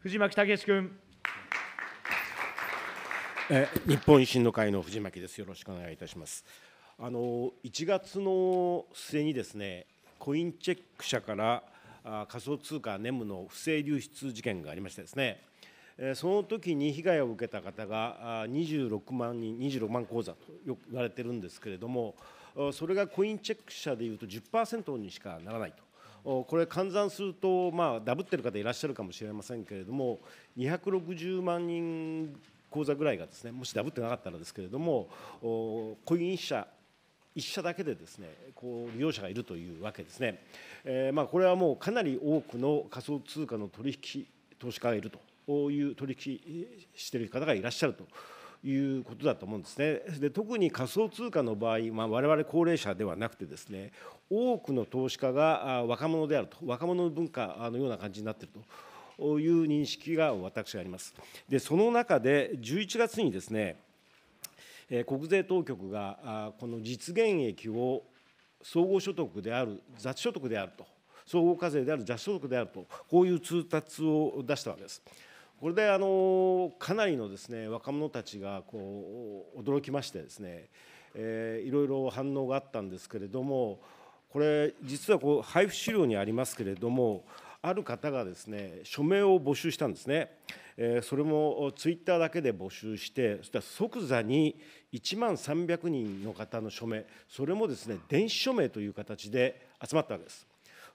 藤巻武君。え日本維新の会の藤巻です。よろしくお願いいたします。あの1月の末にですね、コインチェック社からあ仮想通貨ネムの不正流出事件がありましてですね、えその時に被害を受けた方が26万人、26万口座とよく言われてるんですけれども、それがコインチェック社でいうと10%にしかならないと。これ換算すると、まあ、ダブってる方いらっしゃるかもしれませんけれども260万人口座ぐらいがですねもしダブってなかったらですけれどもコイン1社1社だけでですねこう利用者がいるというわけですね、えー、まあ、これはもうかなり多くの仮想通貨の取引投資家がいるという取引している方がいらっしゃると。いうことだと思うんですね。で特に仮想通貨の場合、まあ、我々高齢者ではなくてですね多くの投資家が若者であると若者の文化のような感じになっていると。いう認識が私はありますでその中で11月にですね国税当局がこの実現益を総合所得である雑所得であると総合課税である雑所得であるとこういう通達を出したわけです。これであのかなりのですね若者たちがこう驚きましてですね、えいろいろ反応があったんですけれどもこれ実はこう配布資料にありますけれどもある方がですね署名を募集したんですね、えそれもツイッターだけで募集してそしたら即座に1万300人の方の署名それもですね電子署名という形で集まったわけです。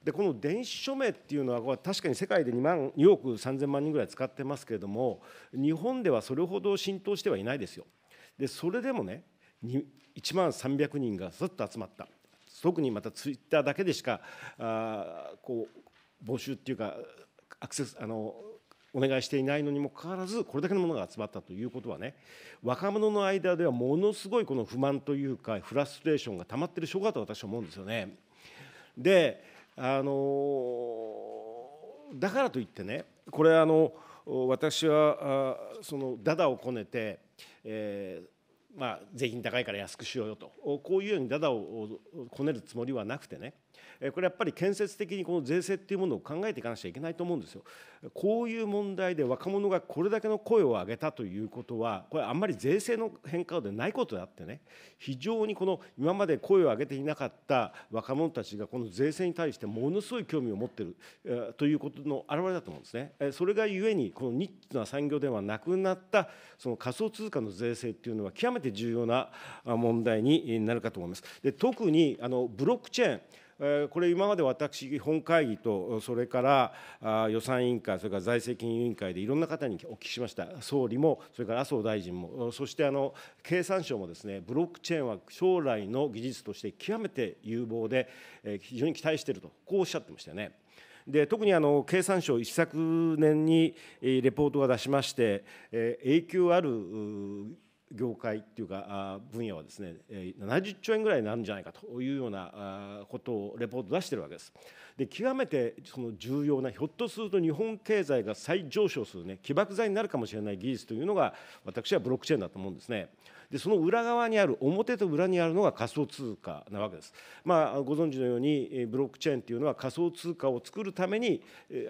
でこの電子署名っていうのは確かに世界で2万2億3000万人ぐらい使ってますけれども日本ではそれほど浸透してはいないですよ。でそれでもね1万300人がずっと集まった特にまたツイッターだけでしかあこう募集っていうかアクセスあのお願いしていないのにもかかわらずこれだけのものが集まったということはね若者の間ではものすごいこの不満というかフラストレーションが溜まっている証拠だと私は思うんですよね。であのだからといってねこれあの私はあそのダダをこねて、えーまあ、税金高いから安くしようよとこういうようにダダをこねるつもりはなくてねこれやっぱり建設的にこの税制っていうものを考えていかなくちゃいけないと思うんですよ。こういう問題で若者がこれだけの声を上げたということは、これ、あんまり税制の変化でないことであってね、非常にこの今まで声を上げていなかった若者たちが、この税制に対してものすごい興味を持ってるということの表れだと思うんですね。それがゆえに、このニッチな産業ではなくなった、その仮想通貨の税制っていうのは、極めて重要な問題になるかと思います。で特にあのブロックチェーンこれ今まで私本会議とそれから予算委員会それから財政金融委員会でいろんな方にお聞きしました総理もそれから麻生大臣もそしてあの経産省もですねブロックチェーンは将来の技術として極めて有望で非常に期待しているとこうおっしゃってましたよね。で特にあの経産省一昨年にレポートが出しまして、えー、永久ある業界っていうか分野はですね70兆円ぐらいになるんじゃないかというようなことをレポート出してるわけです。で極めてその重要なひょっとすると日本経済が再上昇するね起爆剤になるかもしれない技術というのが私はブロックチェーンだと思うんですね。でその裏側にある表と裏にあるのが仮想通貨なわけです。まあ、ご存知のようにブロックチェーンというのは仮想通貨を作るために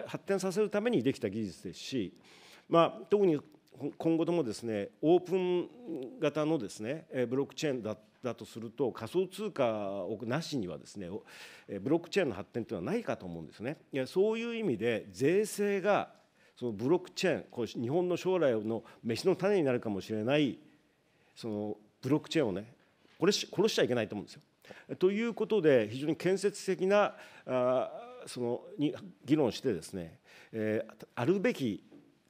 発展させるためにできた技術ですしまあ、特に今後ともですねオープン型のですねブロックチェーンだだとすると仮想通貨なしにはですねブロックチェーンの発展というのはないかと思うんですね。いやそういう意味で税制がそのブロックチェーンこう日本の将来の飯の種になるかもしれないそのブロックチェーンをねこれ殺しちゃいけないと思うんですよ。ということで非常に建設的なあそのに議論してですね、えー、あるべき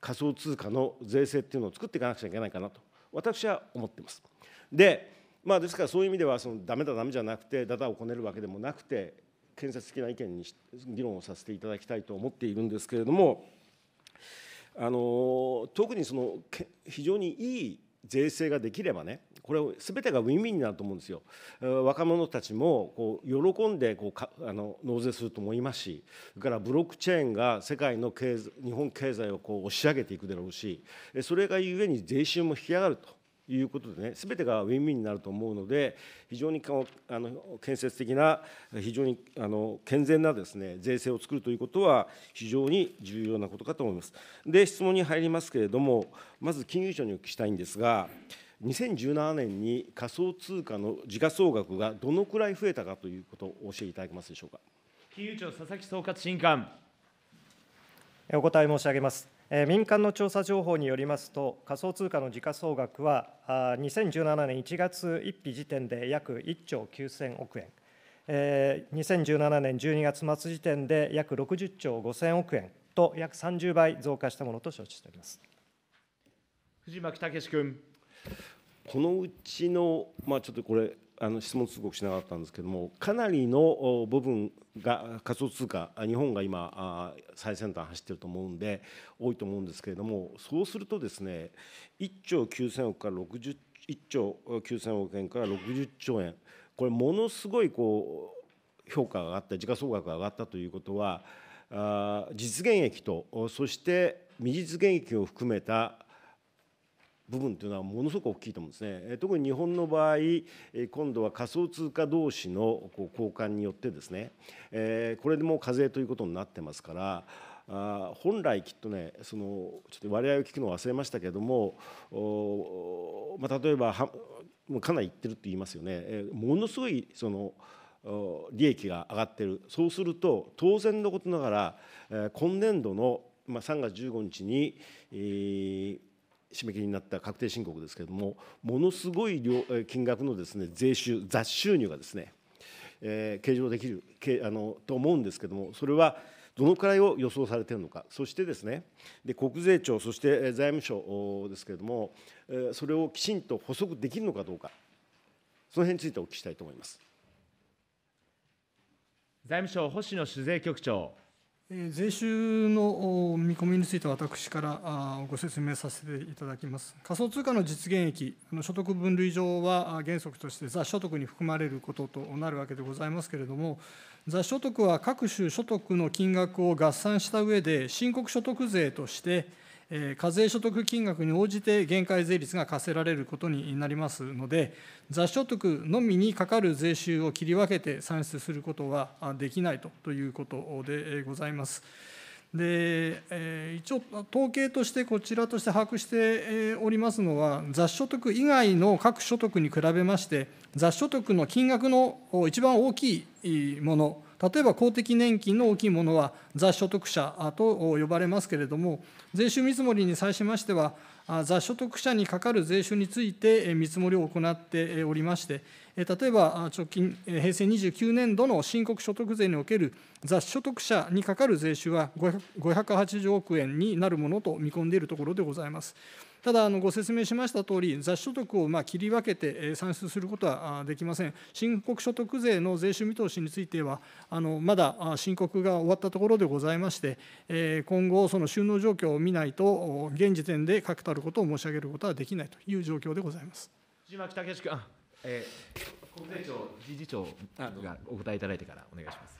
仮想通貨の税制っていうのを作っていかなくちゃいけないかなと私は思ってます。でまあ、ですからそういう意味ではそのだ、メだダメじゃなくてだだをこねるわけでもなくて建設的な意見に議論をさせていただきたいと思っているんですけれどもあの特にその非常にいい税制ができればねこれを全てがウィンウィンになると思うんですよ。若者たちもこう喜んでこうかあの納税すると思いますしそれからブロックチェーンが世界の経済日本経済をこう押し上げていくだろうしそれがゆえに税収も引き上がると。いうことでね、すべてがウィンウィンになると思うので、非常にあの建設的な、非常にあの健全なですね税制を作るということは、非常に重要なことかと思います。で、質問に入りますけれども、まず金融庁にお聞きしたいんですが、2017年に仮想通貨の時価総額がどのくらい増えたかということを教えていただけますでしょうか。金融庁佐々木総括審官お答え申し上げます。民間の調査情報によりますと、仮想通貨の時価総額は、2017年1月1日時点で約1兆9000億円、2017年12月末時点で約60兆5000億円と、約30倍増加したものと承知しております藤巻武君。このうちの、まあ、ちょっとこれ、あの質問通告しなかったんですけれども、かなりの部分、が仮想通貨日本が今最先端走ってると思うんで多いと思うんですけれどもそうするとですね1兆9,000億から6 1兆9,000億円から60兆円これものすごいこう評価が上がった時価総額が上がったということは実現益とそして未実現益を含めた部分というのはものすごく大きいと思うんですね。特に日本の場合、今度は仮想通貨同士の交換によってですね、これでも課税ということになってますから、本来きっとねそのちょっと割合を聞くのを忘れましたけれどもまあ、例えばはもうかなりいってるって言いますよね、ものすごいその利益が上がってるそうすると当然のことながら、今年度の、まあ、3月15日に、えー締め切りになった確定申告ですけれども、ものすごい量金額のです、ね、税収、雑収入がですね、えー、計上できるけあのと思うんですけれども、それはどのくらいを予想されているのか、そしてですねで国税庁、そして財務省ですけれども、それをきちんと補足できるのかどうか、その辺についてお聞きしたいと思います財務省、星野酒税局長。税収の見込みについて私からご説明させていただきます。仮想通貨の実現益、所得分類上は原則として座所得に含まれることとなるわけでございますけれども、座所得は各種所得の金額を合算した上で、申告所得税として、課税所得金額に応じて減界税率が課せられることになりますので、雑所得のみにかかる税収を切り分けて算出することはできないということでございます。で、え一応、統計としてこちらとして把握しておりますのは、雑所得以外の各所得に比べまして、雑所得の金額の一番大きいもの、例えば公的年金の大きいものは、雑所得者と呼ばれますけれども、税収見積もりに際しましては、雑所得者にかかる税収について見積もりを行っておりまして、例えば直近、平成29年度の申告所得税における雑所得者にかかる税収は580億円になるものと見込んでいるところでございます。ただ、ご説明しましたとおり、雑所得をま切り分けて算出することはできません。申告所得税の税収見通しについては、あのまだ申告が終わったところでございまして、今後、その収納状況を見ないと、現時点で確たることを申し上げることはできないという状況でございます。藤巻武君、えー、国税庁理事長がお答えいただいてからお願いします。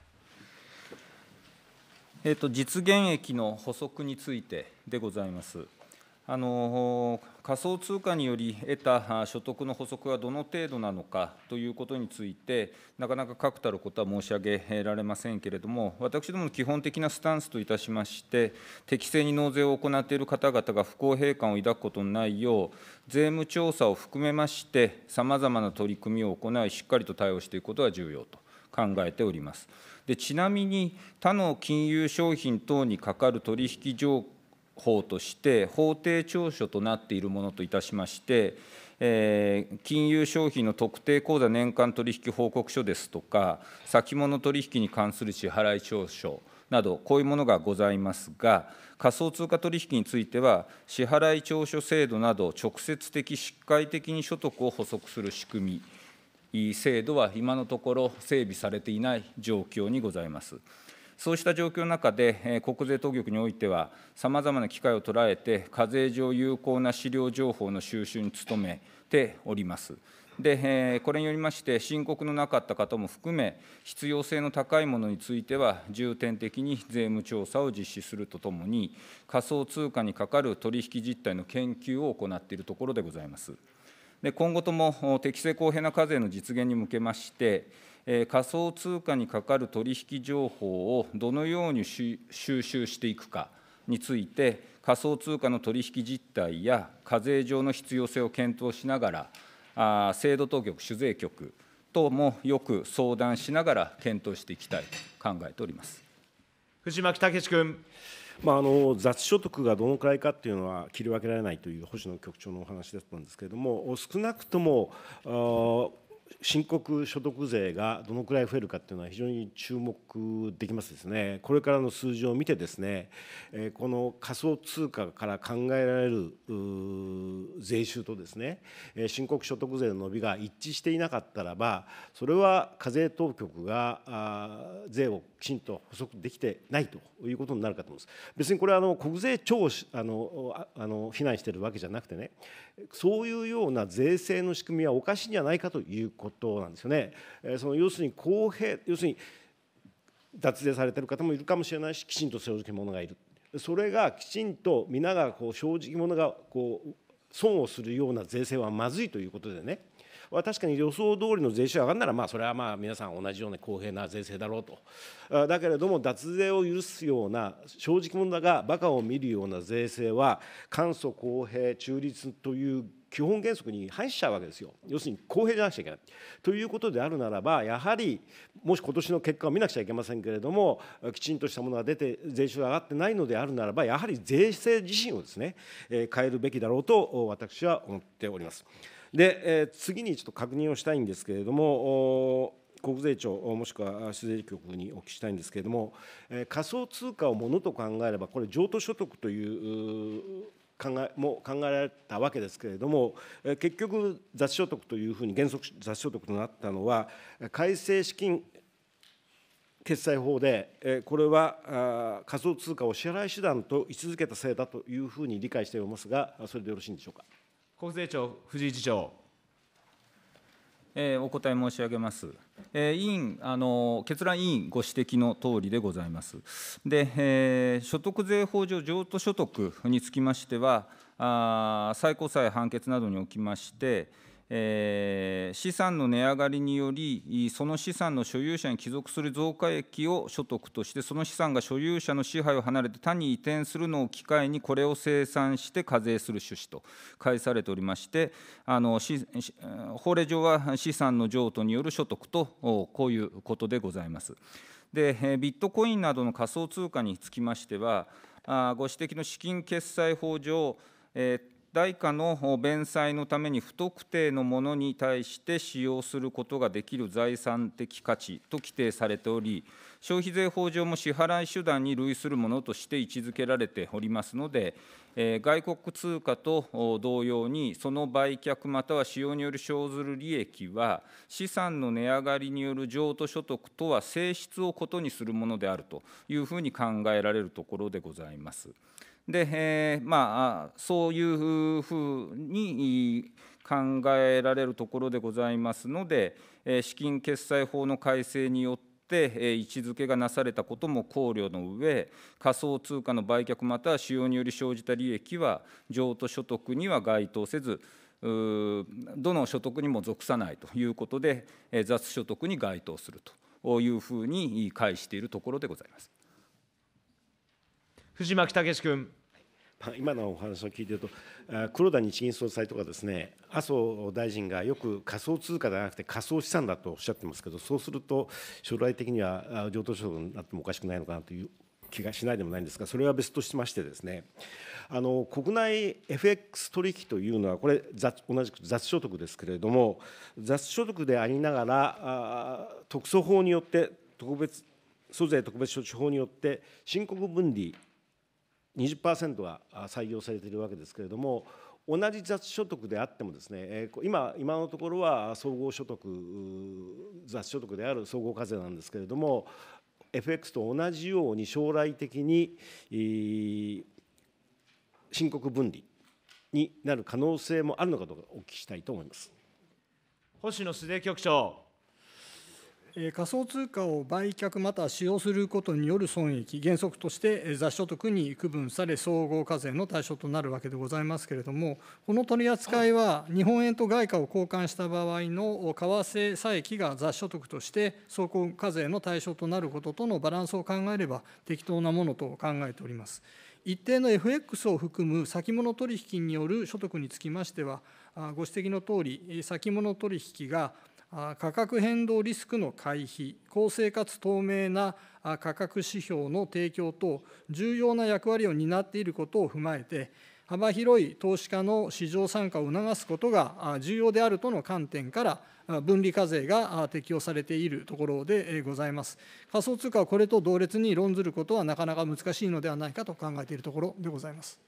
えっと実現益の補足についてでございます。あの仮想通貨により得た所得の補足がどの程度なのかということについて、なかなか確たることは申し上げられませんけれども、私どもの基本的なスタンスといたしまして、適正に納税を行っている方々が不公平感を抱くことのないよう、税務調査を含めまして、さまざまな取り組みを行い、しっかりと対応していくことが重要と考えております。でちなみに他の金融商品等にかかる取引条法として法定調書となっているものといたしまして、えー、金融商品の特定口座年間取引報告書ですとか、先物取引に関する支払い調書など、こういうものがございますが、仮想通貨取引については、支払い調書制度など、直接的、しっ的に所得を補足する仕組み、制度は今のところ整備されていない状況にございます。そうした状況の中で、国税当局においては、さまざまな機会を捉えて、課税上有効な資料情報の収集に努めております。で、これによりまして、申告のなかった方も含め、必要性の高いものについては、重点的に税務調査を実施するとともに、仮想通貨にかかる取引実態の研究を行っているところでございます。で今後とも適正公平な課税の実現に向けまして、仮想通貨にかかる取引情報をどのように収集していくかについて、仮想通貨の取引実態や課税上の必要性を検討しながら、制度当局、酒税局ともよく相談しながら検討していきたいと考えております藤巻武君。まあ、あの雑所得がどのくらいかっていうのは切り分けられないという星野局長のお話だったんですけれども少なくとも申告所得税がどのくらい増えるかっていうのは非常に注目できますですね、これからの数字を見てですね、この仮想通貨から考えられる税収とですね、申告所得税の伸びが一致していなかったらば、それは課税当局が税をきちんと補足できてないということになるかと思います。別にこれはあの国税庁をあのあの非難しているわけじゃなくてね、そういうような税制の仕組みはおかしいんじゃないかということなんですよね。その要するに公平要するに脱税されてる方もいるかもしれないしきちんと正直者がいるそれがきちんと皆がこう正直者がこう損をするような税制はまずいということでね確かに予想通りの税収上がるなら、まあ、それはまあ皆さん同じような公平な税制だろうとだけれども脱税を許すような正直者がバカを見るような税制は簡素公平中立という基本原則に反しちゃうわけですよ、要するに公平じゃなくちゃいけない。ということであるならば、やはりもし今年の結果を見なくちゃいけませんけれども、きちんとしたものが出て、税収が上がってないのであるならば、やはり税制自身をですね、え変えるべきだろうと私は思っております。で、え次にちょっと確認をしたいんですけれども、国税庁、もしくは主税局にお聞きしたいんですけれども、仮想通貨をものと考えれば、これ、譲渡所得という考えも考えられたわけですけれども結局雑所得というふうに原則雑所得となったのは改正資金決済法でこれは仮想通貨を支払い手段と位置づけたせいだというふうに理解しておりますがそれでよろしいんでしょうか。国税庁藤井次長えー、お答え申し上げます。えー、委員あの、結論委員ご指摘のとおりでございます。で、えー、所得税法上、譲渡所得につきましては、あ最高裁判決などにおきまして、えー、資産の値上がりにより、その資産の所有者に帰属する増加益を所得として、その資産が所有者の支配を離れて他に移転するのを機会に、これを生産して課税する趣旨と返されておりまして、あの法令上は資産の譲渡による所得と、こういうことでございます。でビットコインなどの仮想通貨につきましては、ご指摘の資金決済法上、えー代価の弁済のために不特定のものに対して使用することができる財産的価値と規定されており、消費税法上も支払い手段に類するものとして位置づけられておりますので、外国通貨と同様に、その売却または使用による生ずる利益は、資産の値上がりによる譲渡所得とは性質を異にするものであるというふうに考えられるところでございます。で、えー、まあそういうふうに考えられるところでございますので、え資金決済法の改正によって、え位置づけがなされたことも考慮の上仮想通貨の売却または使用により生じた利益は譲渡所得には該当せずどの所得にも属さないということで、え雑所得に該当するというふうに返しているところでございます。藤巻武君。今のお話を聞いてると、黒田日銀総裁とかですね、麻生大臣がよく仮想通貨ではなくて仮想資産だとおっしゃってますけど、そうすると、将来的には上等所得になってもおかしくないのかなという気がしないでもないんですが、それは別としましてですね、あの国内 FX 取引というのは、これ雑、同じく雑所得ですけれども、雑所得でありながら、特措法によって特別、租税特別処置法によって申告分離20%が採用されているわけですけれども、同じ雑所得であってもですね、今、今のところは総合所得、雑所得である総合課税なんですけれども、FX と同じように将来的に申告分離になる可能性もあるのかどうか、お聞きしたいと思います星野須江局長。仮想通貨を売却または使用することによる損益、原則として雑所得に区分され、総合課税の対象となるわけでございますけれども、この取り扱いは、日本円と外貨を交換した場合の為替差益が雑所得として総合課税の対象となることとのバランスを考えれば、適当なものと考えております。一定の FX を含む先物取引による所得につきましては、ご指摘のとおり、先物取引が価格変動リスクの回避、公正かつ透明な価格指標の提供等、重要な役割を担っていることを踏まえて、幅広い投資家の市場参加を促すことが重要であるとの観点から、分離課税が適用されているところでございます。仮想通貨はこれと同列に論ずることはなかなか難しいのではないかと考えているところでございます。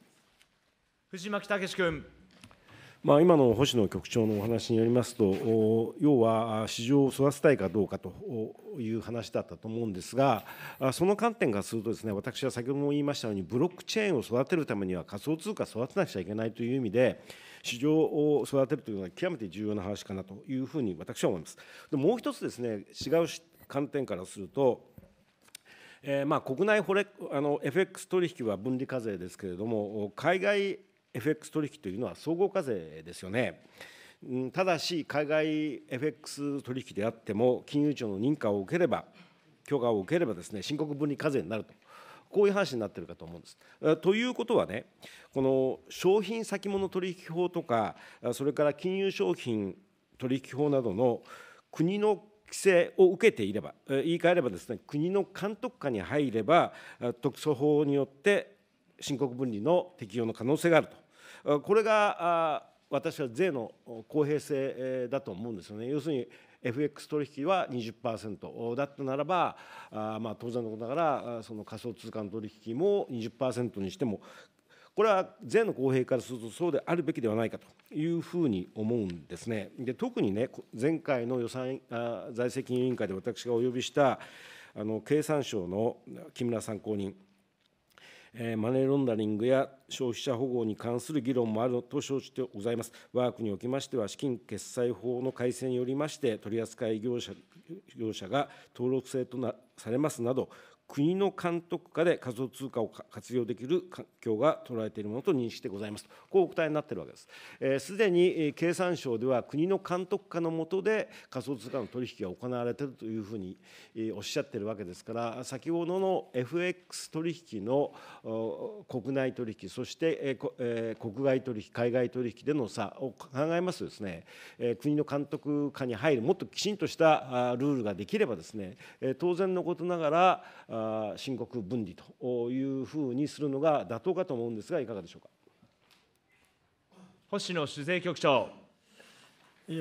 藤巻武君。まあ、今の星野局長のお話によりますと要は市場を育てたいかどうかという話だったと思うんですがその観点からするとですね私は先ほども言いましたようにブロックチェーンを育てるためには仮想通貨を育てなくちゃいけないという意味で市場を育てるというのは極めて重要な話かなというふうに私は思います。でもう一つですね違う観点からするとえー、まあ国内あの FX 取引は分離課税ですけれども海外 FX 取引というのは総合課税ですよね。ただし、海外 FX 取引であっても、金融庁の認可を受ければ、許可を受ければですね、申告分離課税になると、こういう話になってるかと思うんです。ということはね、この商品先物取引法とか、それから金融商品取引法などの国の規制を受けていれば、言い換えればですね、国の監督下に入れば、特措法によって申告分離の適用の可能性があると。これが私は税の公平性だと思うんですよね。要するに FX 取引は20%だったならば、あまあ、当然のことながらその仮想通貨の取引も20%にしてもこれは税の公平からするとそうであるべきではないかというふうに思うんですね。で特にね前回の予算あ財政金融委員会で私がお呼びしたあの経産省の木村参考人マネーロンダリングや消費者保護に関する議論もあると承知でございます。我が国におきましては、資金決済法の改正によりまして、取扱業者業者が登録制となされますなど、国の監督下で仮想通貨を活用できる環境が取られているものと認識でございますとこうお答えになっているわけです。す、え、で、に経産省では国の監督下の下で仮想通貨の取引が行われているというふうにおっしゃっているわけですから先ほどの FX 取引の国内取引そして国外取引海外取引での差を考えますとですね国の監督下に入るもっときちんとしたルールができればですね当然のことながら申告分離というふうにするのが妥当かと思うんですが、いかがでしょうか。星野主税局長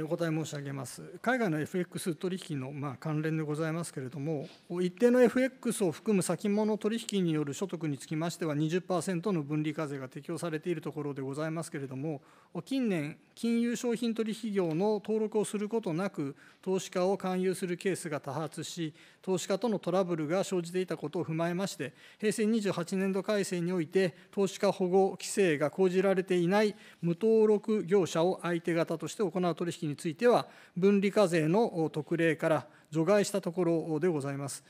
お答え申し上げます。海外の FX 取引のま関連でございますけれども、一定の FX を含む先物取引による所得につきましては20、20%の分離課税が適用されているところでございますけれども、近年、金融商品取引業の登録をすることなく、投資家を勧誘するケースが多発し、投資家とのトラブルが生じていたことを踏まえまして、平成28年度改正において、投資家保護規制が講じられていない無登録業者を相手方として行う取引式については、分離課税の特例から除外したところでございます。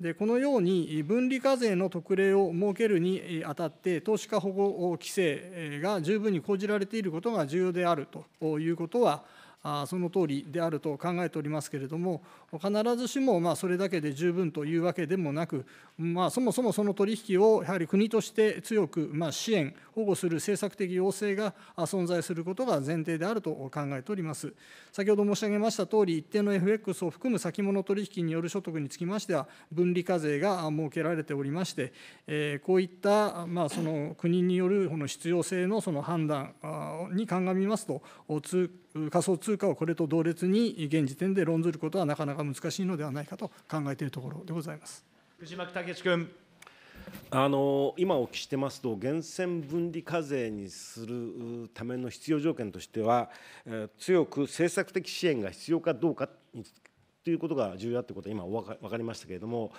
でこのように分離課税の特例を設けるにあたって投資家保護規制が十分に講じられていることが重要であるということはその通りであると考えておりますけれども、必ずしもまあそれだけで十分というわけでもなく、まあ、そもそもその取引をやはり国として強くまあ支援、保護する政策的要請が存在することが前提であると考えております。先ほど申し上げましたとおり、一定の FX を含む先物取引による所得につきましては、分離課税が設けられておりまして、こういったまあその国によるこの必要性のその判断に鑑みますと、仮想通通貨をこれと同列に現時点で論ずることはなかなか難しいのではないかと考えているところでございます藤巻武君。あの今お聞きしてますと源泉分離課税にするための必要条件としては、え強く政策的支援が必要かどうかにということが重要だということは今お分かりましたけれども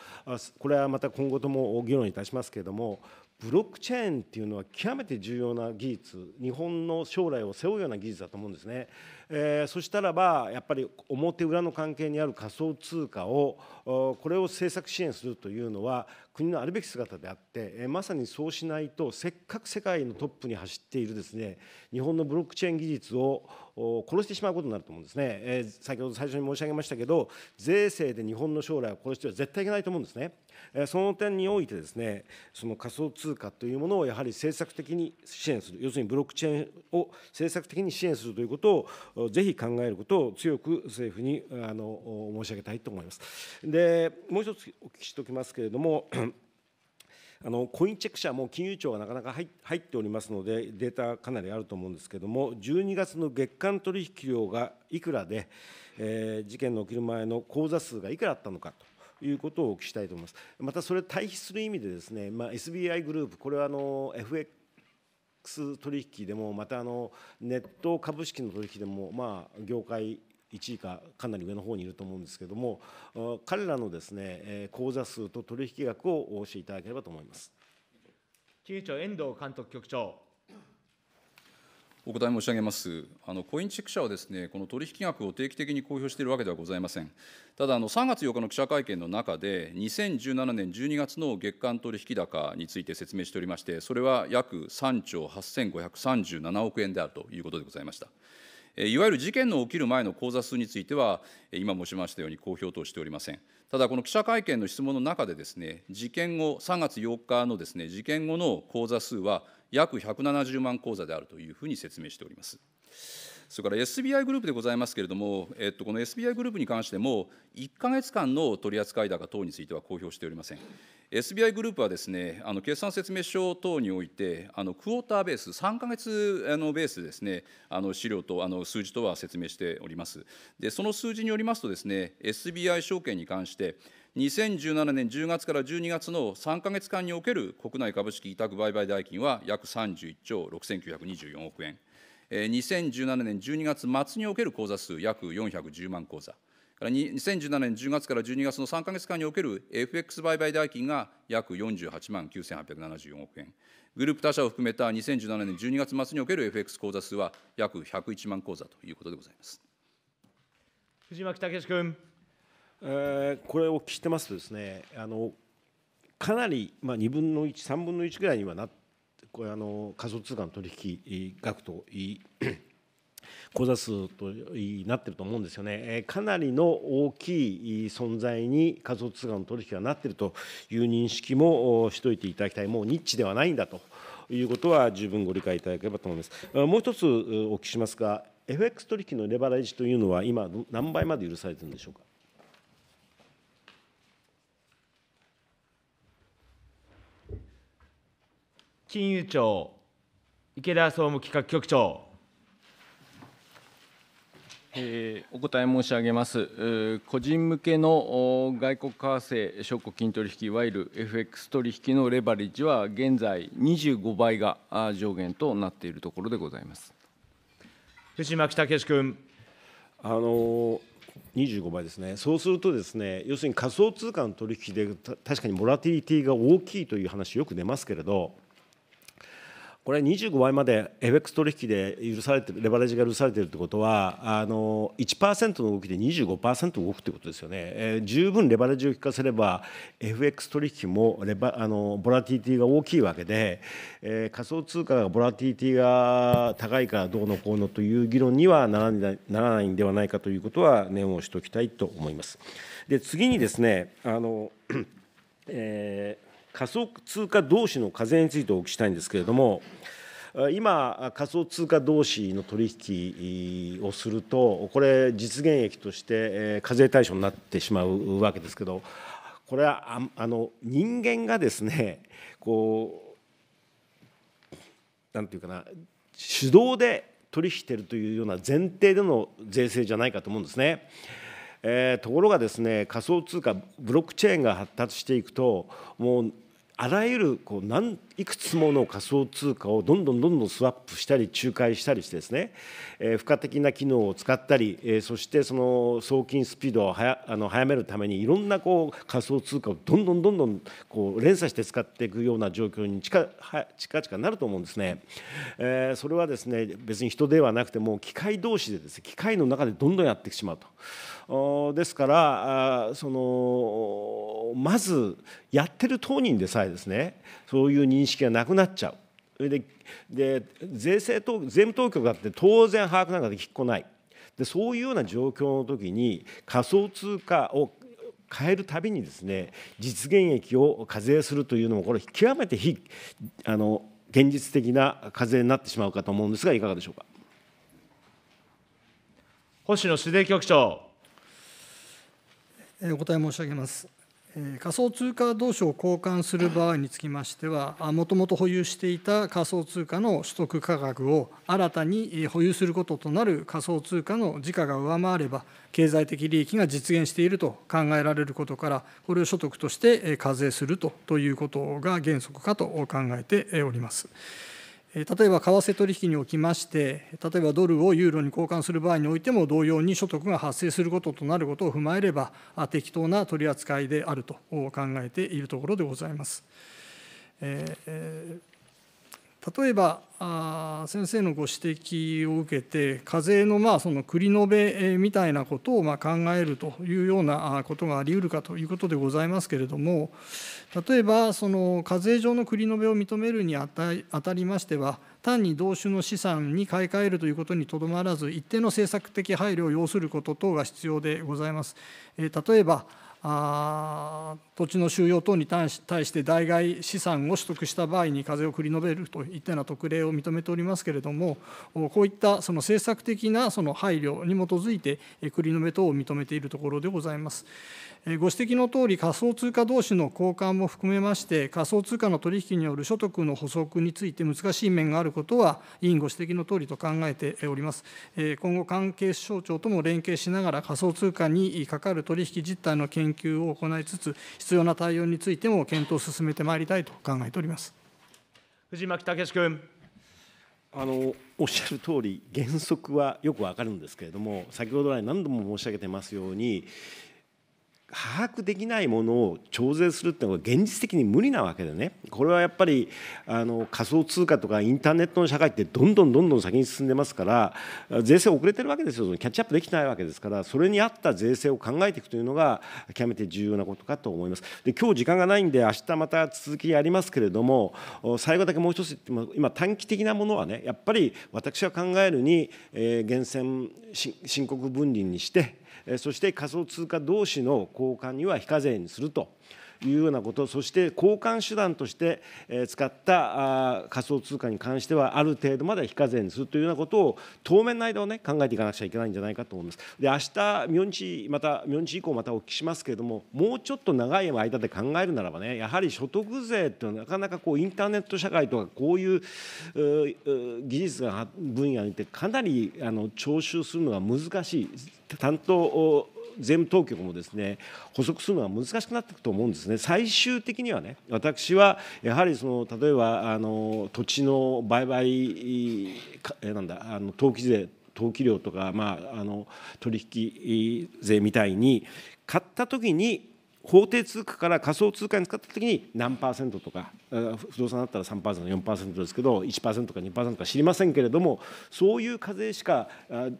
これはまた今後とも議論いたしますけれどもブロックチェーンっていうのは極めて重要な技術日本の将来を背負うような技術だと思うんですね。えー、そしたらばやっぱり表裏の関係にある仮想通貨をこれを政策支援するというのは国のあるべき姿であって、えー、まさにそうしないとせっかく世界のトップに走っているですね日本のブロックチェーン技術を殺してしまうことになると思うんですね、えー、先ほど最初に申し上げましたけど税制で日本の将来を殺しては絶対いけないと思うんですね、えその点においてですねその仮想通貨というものをやはり政策的に支援する要するにブロックチェーンを政策的に支援するということをぜひ考えることを強く政府にあの申し上げたいと思います。でもう一つお聞きしておきますけれども あのコインチェック社も金融庁がなかなか入っておりますので、データかなりあると思うんですけれども、12月の月間取引量がいくらで、えー、事件の起きる前の口座数がいくらあったのかと。いうことをお聞きしたいと思いますまたそれ、対比する意味で、ですね、まあ、SBI グループ、これはあの FX ッ取引でもまたあのネット株式の取引でもまあ業界1位かかなり上の方にいると思うんですけども彼らのですね口座数と取引額をお教えいただければと思います金融庁遠藤監督局長お答え申し上げます。あのコインチェック社はですね、この取引額を定期的に公表しているわけではございません。ただあの3月8日の記者会見の中で2017年12月の月間取引高について説明しておりまして、それは約3兆8537億円であるということでございました。いわゆる事件の起きる前の口座数については、今申しましたように公表としておりません。ただ、この記者会見の質問の中でですね、事件後、3月8日のですね、事件後の口座数は約170万口座であるというふうに説明しております。それから SBI グループでございますけれども、えっと、この SBI グループに関しても、1か月間の取扱高等については公表しておりません。SBI グループはですね、あの決算説明書等において、あのクォーターベース、3か月のベースでですね、あの資料とあの数字とは説明しております。で、その数字によりますとですね、SBI 証券に関して、2017年10月から12月の3か月間における国内株式委託売買代金は約31兆6924億円、2017年12月末における口座数約410万口座、2017年10月から12月の3か月間における FX 売買代金が約48万9874億円、グループ他社を含めた2017年12月末における FX 口座数は約101万口座ということでございます。藤巻武君。えー、これをお聞きしてますとですねあのかなり、まあ、2分の13分の1ぐらいにはなってこれあの仮想通貨の取引額といい 口座数となってると思うんですよね、かなりの大きい存在に仮想通貨の取引がなっているという認識もしておいていただきたい、もうニッチではないんだということは十分ご理解いただければと思います。もう一つお聞きしますが、FX 取引のレバレッジというのは、今、何倍まで許されてるんでしょうか。金融庁、池田総務企画局長。えー、お答え申し上げます、えー、個人向けの外国為替証拠金取引、いわゆる FX 取引のレバレッジは、現在25倍が上限となっているところでございます藤巻武君。あのー25倍ですね、そうすると、ですね要するに仮想通貨の取引で、確かにモラティリティが大きいという話、よく出ますけれど、これ25倍まで FX 取引で許されてるレバレッジが許されてるってことはあの1%の動きで25%動くってことですよね、えー、十分レバレッジを効かせれば FX 取引もレバあのボラティティが大きいわけで、えー、仮想通貨がボラティティが高いからどうのこうのという議論にはならなならないんではないかということは念をしておきたいと思います。で次にですねあの、えー仮想通貨同士の課税についてお聞きしたいんですけれども、今、仮想通貨同士の取引をすると、これ、実現益として課税対象になってしまうわけですけど、これはあの人間がですね、こう、なんていうかな、手動で取引しているというような前提での税制じゃないかと思うんですね。えー、ところがですね仮想通貨ブロックチェーンが発達していくともうあらゆるこう何いくつもの仮想通貨をどんどんどんどんスワップしたり仲介したりしてですね、えー、付加的な機能を使ったり、えー、そしてその送金スピードをはあの早めるためにいろんなこう仮想通貨をどんどんどんどんこう連鎖して使っていくような状況に近は近々なると思うんですね、えー、それはですね別に人ではなくても機械同士でですね機械の中でどんどんやってしまうと。ですからそのまずやってる当人でさえですねそういう認識がなくなっちゃう。それでで税制当税務当局だって当然把握なんかできっこないでそういうような状況の時に仮想通貨を変えるたびにですね実現益を課税するというのもこれ極めて非あの現実的な課税になってしまうかと思うんですがいかがでしょうか星野主税局長。お答え申し上げます。仮想通貨同士を交換する場合につきましては、もともと保有していた仮想通貨の取得価格を新たに保有することとなる仮想通貨の時価が上回れば、経済的利益が実現していると考えられることから、これを所得として課税するとということが原則かと考えております。例えば為替取引におきまして例えばドルをユーロに交換する場合においても同様に所得が発生することとなることを踏まえれば適当な取り扱いであると考えているところでございます。えー例えば先生のご指摘を受けて課税のまあその繰り延べみたいなことをまあ考えるというようなことがありうるかということでございますけれども例えばその課税上の繰り延べを認めるにあたりましては単に同種の資産に買い替えるということにとどまらず一定の政策的配慮を要すること等が必要でございます。例えばあ土地の収容等に対して代替資産を取得した場合に課税を繰り延べるといったような特例を認めておりますけれども、こういったその政策的なその配慮に基づいて、繰り延べ等を認めているところでございます。ご指摘のとおり、仮想通貨同士の交換も含めまして、仮想通貨の取引による所得の補足について難しい面があることは、委員ご指摘のとおりと考えております。今後、関係省庁とも連携しながら、仮想通貨にかかる取引実態の研究を行いつつ、必要な対応についても検討を進めてまいりたいと考えております藤巻武君。あのおっしゃる通り原則はよくわかるんですけれども先ほど来何度も申し上げてますように把握できないものを徴税するっていうのは現実的に無理なわけでねこれはやっぱりあの仮想通貨とかインターネットの社会ってどんどんどんどん先に進んでますから税制遅れてるわけですよキャッチアップできないわけですからそれに合った税制を考えていくというのが極めて重要なことかと思います。で今日時間がないんで明日また続きやりますけれども最後だけもう一つ今短期的なものはねやっぱり私は考えるに、えー、源泉申告分離にしてそして仮想通貨同士の交換には非課税にすると。いうようなこと、そして交換手段として使った仮想通貨に関しては、ある程度まで非課税にするというようなことを、当面の間を、ね、考えていかなくちゃいけないんじゃないかと思います。で明日明日また明日以降またお聞きしますけれども、もうちょっと長い間で考えるならばね、やはり所得税というのはなかなかこうインターネット社会とかこういう技術が分野にてかなりあの徴収するのが難しい。担当税務当局もですね補足するのは難しくなっていくと思うんですね、最終的にはね、私はやはりその例えばあの土地の売買、えなんだ、あの登記税、登記料とか、まあ、あの取引税みたいに、買った時に、法定通貨から仮想通貨に使った時に何パーセントとか不動産だったら3%パーセント4%パーセントですけど1%か2%か知りませんけれどもそういう課税しか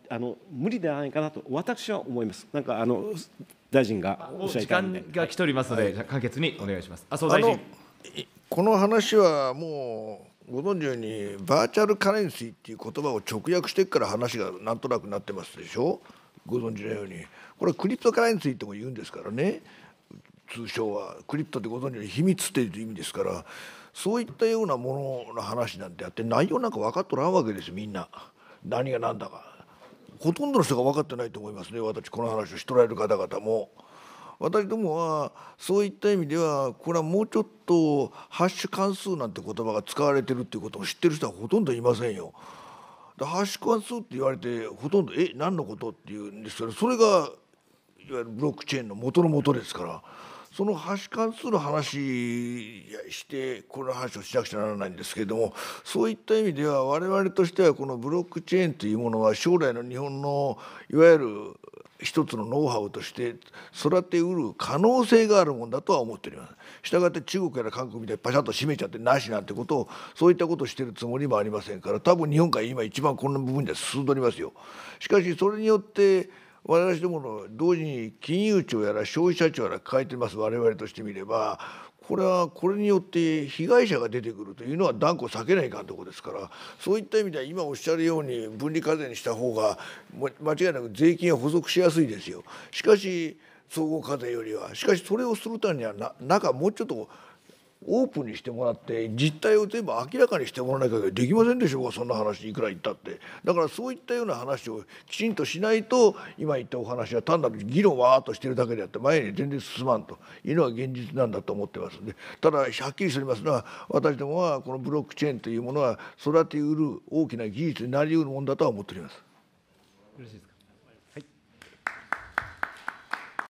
あの無理ではないかなと私は思います。なんかあの大臣がおっしゃい時間が来ておりますので、はい、簡潔にお願いします。麻生大臣この話はもうご存知ようにバーチャルカレンシーっていう言葉を直訳してから話がなんとなくなってますでしょご存知のようにこれクリプトカレンシーっても言うんですからね通称はクリプトってご存知の秘密っていう意味ですからそういったようなものの話なんてあって内容なんか分かっとらんわけですよみんな何が何だか。ほとんどの人が分かってないと思いますね私この話をしとられる方々も。私どもはそういった意味ではこれはもうちょっとハッシュ関数なんて言葉が使われてるっていうことを知ってる人はほとんどいませんよ。でハッシュ関数って言われてほとんど「え何のこと?」っていうんですけどそれがいわゆるブロックチェーンの元の元ですから。その橋関する話してこの話をしなくちゃならないんですけれどもそういった意味では我々としてはこのブロックチェーンというものは将来の日本のいわゆる一つのノウハウとして育てうる可能性があるもんだとは思っております。したがって中国や韓国みたいにパシャッと閉めちゃってなしなんてことをそういったことをしているつもりもありませんから多分日本が今一番この部分では進んでおりますよ。しかしそれによって私どもの同時に金融庁やら消費者庁やら抱えてます我々としてみればこれはこれによって被害者が出てくるというのは断固避けないかんとこですからそういった意味では今おっしゃるように分離課税にした方が間違いなく税金は補足しやすいですよ。しかし総合課税よりはしかしそれをするためには中もうちょっとオープンにしてもらって実態を全部明らかにしてもらわなきゃできませんでしょうそんな話いくら言ったってだからそういったような話をきちんとしないと今言ったお話は単なる議論わーっとしてるだけであって前に全然進まんというのが現実なんだと思ってますんでただはっきりしておりますのは私どもはこのブロックチェーンというものは育てうる大きな技術になりうるもんだとは思っております。よろしいですか